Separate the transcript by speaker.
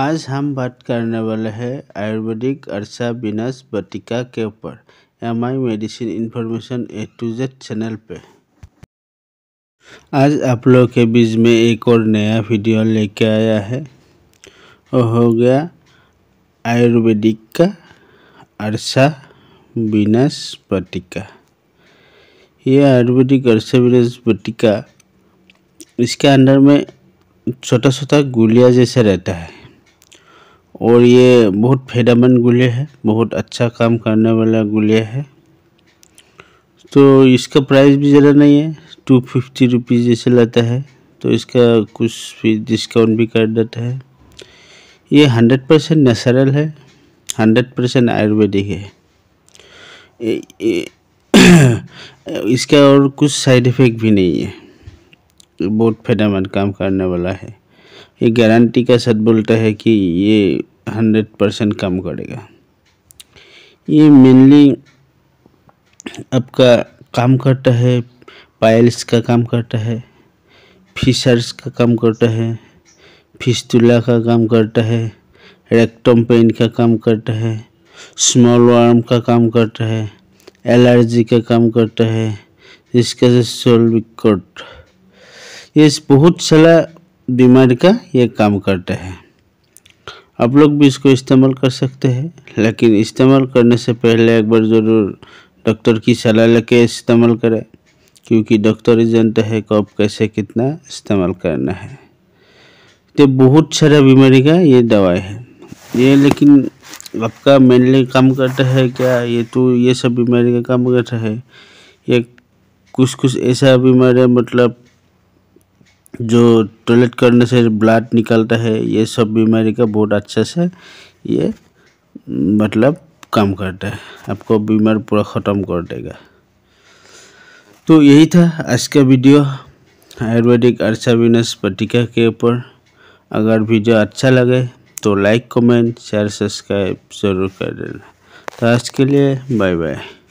Speaker 1: आज हम बात करने वाले हैं आयुर्वेदिक अर्सा बिनास बटिका के ऊपर M I medicine information A to Z channel पे आज आप लोग के बीच में एक और नया वीडियो लेके आया है वो हो गया आयुर्वेदिक का अर्सा बिनास बटिका ये आयुर्वेदिक अर्सा विनस बटिका इसके अंदर में छोटा छोटा गुलिया जैसे रहता है और ये बहुत फायदेमंद गुलिया है बहुत अच्छा काम करने वाला गुलिया है तो इसका प्राइस भी ज़्यादा नहीं है टू फिफ्टी रुपीज़ जैसे लेता है तो इसका कुछ भी डिस्काउंट भी कर देता है ये हंड्रेड परसेंट नेचुरल है हंड्रेड परसेंट आयुर्वेदिक है इसका और कुछ साइड इफ़ेक्ट भी नहीं है बहुत फायदेमंद काम करने वाला है ये गारंटी का साथ बोलता है कि ये हंड्रेड परसेंट काम करेगा ये मेनली आपका काम करता है पायल्स का काम करता है फिशर्स का काम करता है फिस्तुला का काम करता है रेक्टम पेन का काम करता है स्मॉल वार्म का काम करता है एलर्जी का काम करता है इसका से सोलविकोट ये बहुत सारा बीमारी का ये काम करता है आप लोग भी इसको इस्तेमाल कर सकते हैं लेकिन इस्तेमाल करने से पहले एक बार ज़रूर डॉक्टर की सलाह लेके इस्तेमाल करें क्योंकि डॉक्टर ही जानते हैं कब कैसे कितना इस्तेमाल करना है तो बहुत सारे बीमारी का ये दवाई है ये लेकिन आपका मेनली काम करता है क्या ये तो ये सब बीमारी का काम करता है ये कुछ कुछ ऐसा बीमारी मतलब जो टॉयलेट करने से ब्लड निकलता है ये सब बीमारी का बहुत अच्छा से ये मतलब काम करता है आपको बीमार पूरा ख़त्म कर देगा तो यही था आज का वीडियो आयुर्वेदिक अर्सावीनस पटिका के ऊपर अगर वीडियो अच्छा लगे तो लाइक कमेंट शेयर सब्सक्राइब ज़रूर कर देना तो आज के लिए बाय बाय